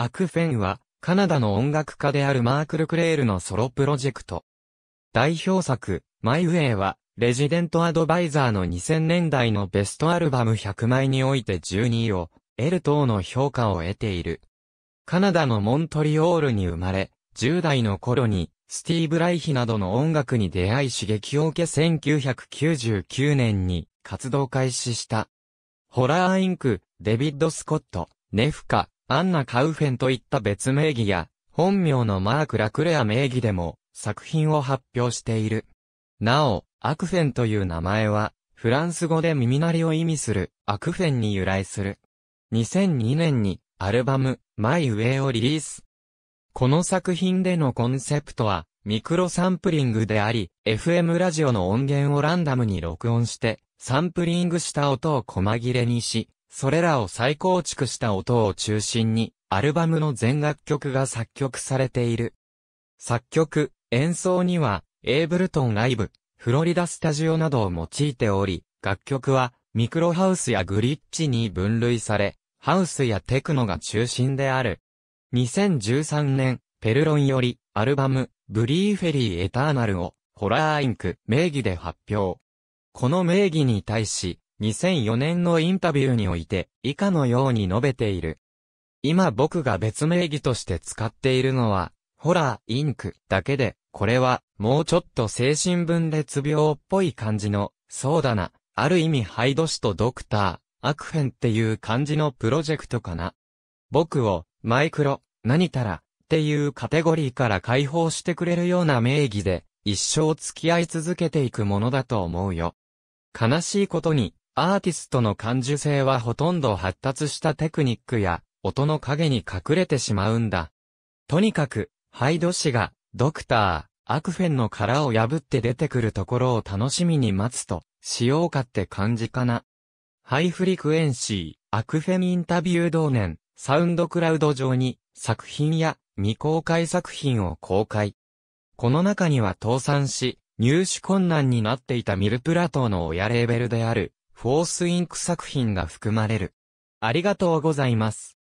アクフェンは、カナダの音楽家であるマーク・ルクレールのソロプロジェクト。代表作、マイ・ウェイは、レジデント・アドバイザーの2000年代のベストアルバム100枚において12位を、エル等の評価を得ている。カナダのモントリオールに生まれ、10代の頃に、スティーブ・ライヒなどの音楽に出会い刺激を受け1999年に活動開始した。ホラーインク、デビッド・スコット、ネフカ、アンナ・カウフェンといった別名義や、本名のマーク・ラクレア名義でも、作品を発表している。なお、アクフェンという名前は、フランス語で耳鳴りを意味する、アクフェンに由来する。2002年に、アルバム、マイ・ウェイをリリース。この作品でのコンセプトは、ミクロサンプリングであり、FM ラジオの音源をランダムに録音して、サンプリングした音を細切れにし、それらを再構築した音を中心に、アルバムの全楽曲が作曲されている。作曲、演奏には、エーブルトンライブ、フロリダスタジオなどを用いており、楽曲は、ミクロハウスやグリッチに分類され、ハウスやテクノが中心である。2013年、ペルロンより、アルバム、ブリーフェリーエターナルを、ホラーインク名義で発表。この名義に対し、2004年のインタビューにおいて、以下のように述べている。今僕が別名義として使っているのは、ホラー、インクだけで、これは、もうちょっと精神分裂病っぽい感じの、そうだな、ある意味ハイド氏とドクター、アクフェンっていう感じのプロジェクトかな。僕を、マイクロ、何たら、っていうカテゴリーから解放してくれるような名義で、一生付き合い続けていくものだと思うよ。悲しいことに、アーティストの感受性はほとんど発達したテクニックや音の影に隠れてしまうんだ。とにかく、ハイド氏がドクター、アクフェンの殻を破って出てくるところを楽しみに待つと、しようかって感じかな。ハイフリクエンシー、アクフェンインタビュー同年、サウンドクラウド上に作品や未公開作品を公開。この中には倒産し、入手困難になっていたミルプラトーの親レーベルである、フォースインク作品が含まれる。ありがとうございます。